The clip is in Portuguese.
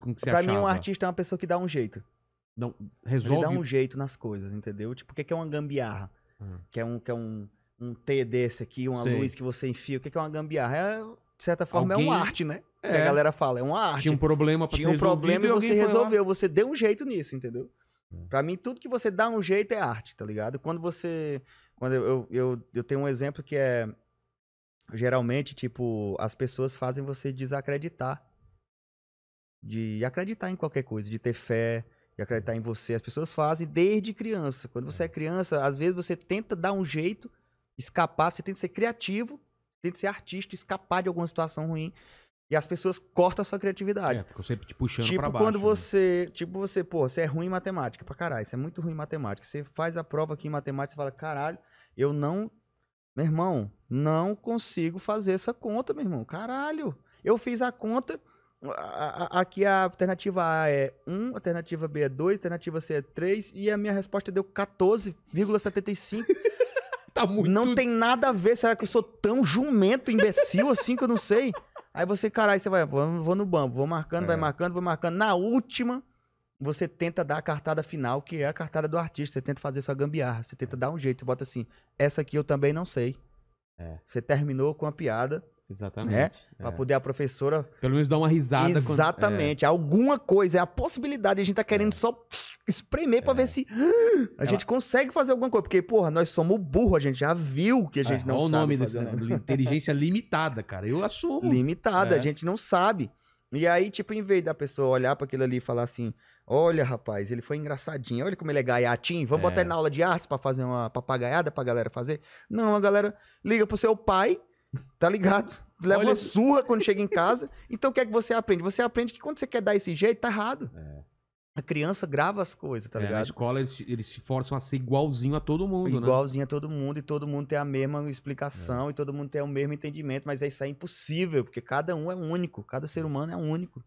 com que você pra achava? mim, um artista é uma pessoa que dá um jeito. Não, resolve. Ele dá um jeito nas coisas, entendeu? Tipo, o que é, é uma gambiarra? Hum. Que é um, que é um, um T desse aqui, uma luz que você enfia. O é que é uma gambiarra? É, de certa forma, é Alguém... é uma arte, né? É. Que a galera fala, é uma arte. Tinha um problema pra Tinha um problema e você resolveu, você deu um jeito nisso, entendeu? Hum. Pra mim, tudo que você dá um jeito é arte, tá ligado? Quando você. Quando eu, eu, eu, eu tenho um exemplo que é. Geralmente, tipo, as pessoas fazem você desacreditar de acreditar em qualquer coisa, de ter fé, de acreditar em você. As pessoas fazem desde criança. Quando você é, é. criança, às vezes você tenta dar um jeito, escapar, você tenta ser criativo, tenta ser artista, escapar de alguma situação ruim. E as pessoas cortam a sua criatividade. É, ficam sempre te puxando tipo, pra baixo. quando né? você... Né? Tipo, você, pô, você é ruim em matemática. Pra caralho, você é muito ruim em matemática. Você faz a prova aqui em matemática, você fala, caralho, eu não... Meu irmão, não consigo fazer essa conta, meu irmão. Caralho, eu fiz a conta aqui a alternativa A é 1, alternativa B é 2, alternativa C é 3 e a minha resposta deu 14,75. tá muito. Não tem nada a ver. Será que eu sou tão jumento, imbecil assim que eu não sei? Aí você, caralho, você vai, vou, vou no banco, vou marcando, é. vai marcando, vou marcando. Na última, você tenta dar a cartada final, que é a cartada do artista. Você tenta fazer sua gambiarra, você tenta dar um jeito, você bota assim, essa aqui eu também não sei. É. Você terminou com a piada Exatamente. Né? É. Para poder a professora. Pelo menos dar uma risada. Exatamente. Quando... É. Alguma coisa, é a possibilidade. A gente tá querendo é. só espremer para é. ver se a gente consegue fazer alguma coisa. Porque, porra, nós somos burro, a gente já viu que a é, gente não sabe. Qual o nome dessa né? inteligência limitada, cara? Eu assumo. Limitada, né? a gente não sabe. E aí, tipo, em vez da pessoa olhar para aquilo ali e falar assim: Olha, rapaz, ele foi engraçadinho. Olha como ele é gaiatinho. Vamos é. botar ele na aula de artes para fazer uma papagaiada pra galera fazer. Não, a galera liga pro seu pai Tá ligado? Leva Olha... uma surra quando chega em casa. Então o que é que você aprende? Você aprende que quando você quer dar esse jeito, tá errado. É. A criança grava as coisas, tá é, ligado? Na escola eles, eles se forçam a ser igualzinho a todo mundo, igualzinho né? Igualzinho a todo mundo e todo mundo tem a mesma explicação é. e todo mundo tem o mesmo entendimento, mas isso é impossível, porque cada um é único, cada ser humano é único.